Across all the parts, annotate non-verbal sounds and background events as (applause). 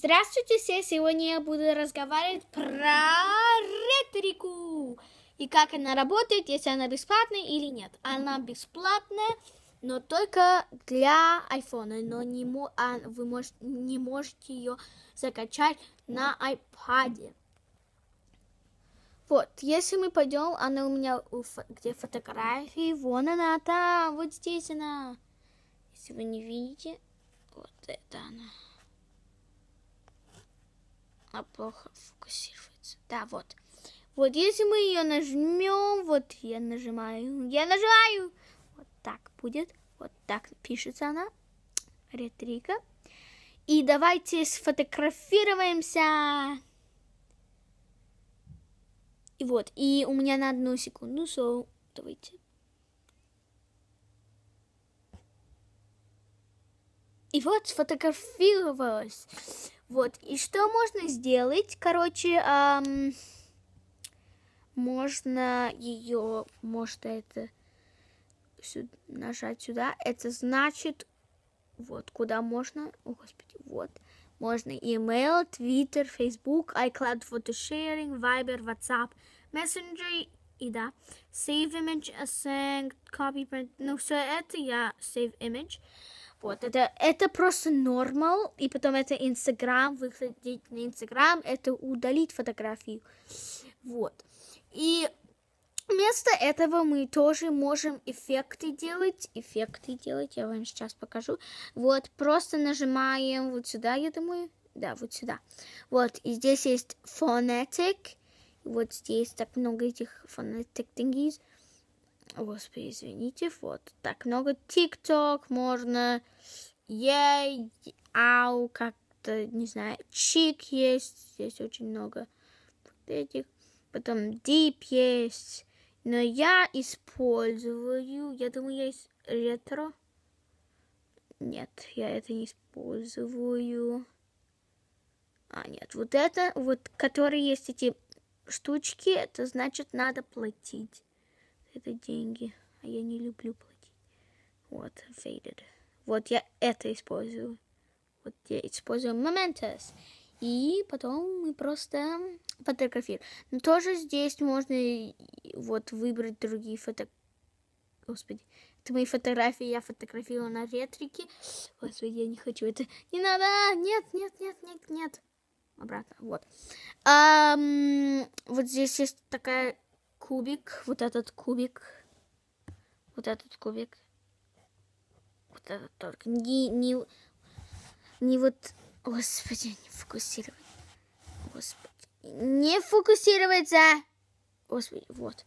Здравствуйте все! Сегодня я буду разговаривать про риторику и как она работает, если она бесплатная или нет. Она бесплатная, но только для iPhone, но не мо а вы мож не можете ее закачать на iPad. Вот, если мы пойдем, она у меня где фотографии, вон она там, вот здесь она. Если вы не видите, вот это она она плохо фокусируется. Да, вот. Вот если мы ее нажмем, вот я нажимаю, я нажимаю. Вот так будет, вот так пишется она, ретрика. И давайте сфотографируемся. И вот, и у меня на одну секунду, so, давайте. И вот сфотографировалась. Вот, и что можно сделать? Короче, эм, можно ее, может это сюда, нажать сюда. Это значит, вот, куда можно, о господи, вот, можно email, Twitter, Facebook, iCloud, Photosharing, Viber, WhatsApp, Messenger и да, Save Image, Async, Copy, print. ну все это я Save Image. Вот, это, это просто нормал, и потом это Инстаграм, выходить на Инстаграм, это удалить фотографию. Вот. И вместо этого мы тоже можем эффекты делать. Эффекты делать, я вам сейчас покажу. Вот, просто нажимаем вот сюда, я думаю. Да, вот сюда. Вот, и здесь есть фонетик. Вот здесь так много этих фонетик thingies. Господи, извините, вот. Так много ТикТок можно. Ей, ау, как-то, не знаю, чик есть. Здесь очень много вот этих. Потом дип есть. Но я использую, я думаю, я из ретро. Нет, я это не использую. А, нет, вот это, вот, которые есть эти штучки, это значит, надо платить это деньги, а я не люблю платить. Вот, faded. Вот я это использую. Вот я использую momentous. И потом мы просто фотографируем. Но тоже здесь можно вот выбрать другие фото... Господи, это мои фотографии, я фотографировала на ретрике. Господи, я не хочу это. Не надо! Нет, нет, нет, нет, нет. Обратно, вот. А, вот здесь есть такая кубик, вот этот кубик, вот этот кубик, вот этот только. Не, не, не вот, господи, не фокусировать. Господи, не фокусируется Господи, вот.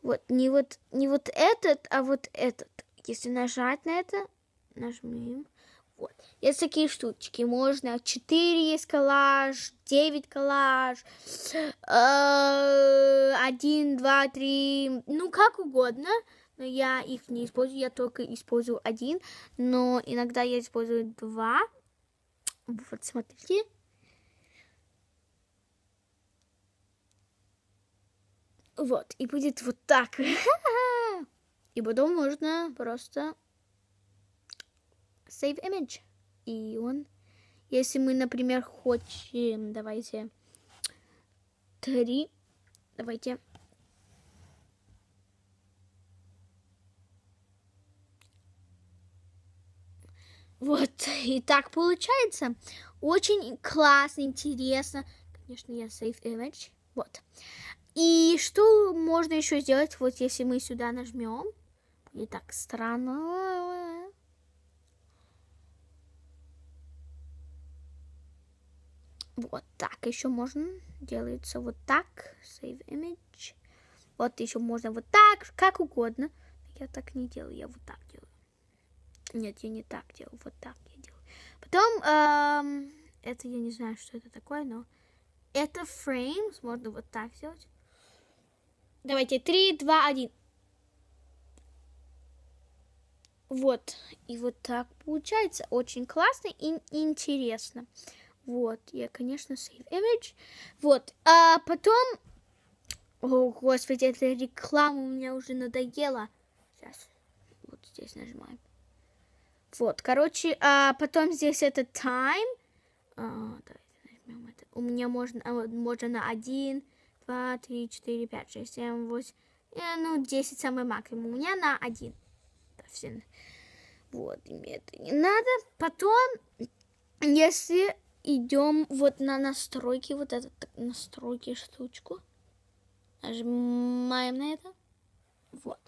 Вот, не вот, не вот этот, а вот этот. Если нажать на это, нажмем. Вот. Есть такие штучки. Можно 4 есть коллаж, 9 коллаж, 1, 2, 3, ну как угодно. Но я их не использую, я только использую один. Но иногда я использую два. Вот, смотрите. Вот, и будет вот так. (laughs) И потом можно просто save image. И он, если мы, например, хотим, давайте, три давайте, Вот, и так получается. Очень классно, интересно. Конечно, я save image. Вот. И что можно еще сделать, вот если мы сюда нажмем? Не так странно. Вот так еще можно. Делается вот так. Save image. Вот еще можно вот так, как угодно. Я так не делаю, я вот так делаю. Нет, я не так делаю, вот так я делаю. Потом, эм, это я не знаю, что это такое, но это frames, можно вот так сделать. Давайте, 3, 2, 1. Вот, и вот так получается. Очень классно и интересно. Вот, я, конечно, save image. Вот, а потом... О, господи, эта реклама у меня уже надоела. Сейчас, вот здесь нажимаем. Вот, короче, а потом здесь это time. А, давайте нажмем это. У меня можно, а, можно на 1, 2, 3, 4, 5, 6, 7, 8, ну, 10 самый максимум. У меня на 1. все. Вот, мне это не надо. Потом, если идем вот на настройки, вот этот настройки штучку. Нажимаем на это. Вот.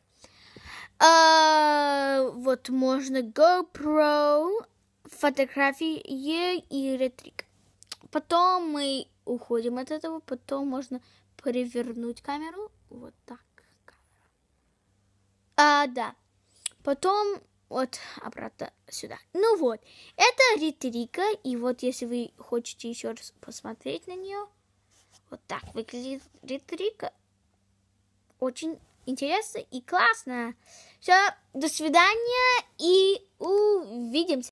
А, вот можно GoPro, фотографии и ретрик. Потом мы уходим от этого, потом можно перевернуть камеру. Вот так. А, да. Потом вот обратно сюда. Ну вот, это риторика, и вот если вы хотите еще раз посмотреть на нее, вот так выглядит риторика. Очень интересно и классно. Все, до свидания и увидимся.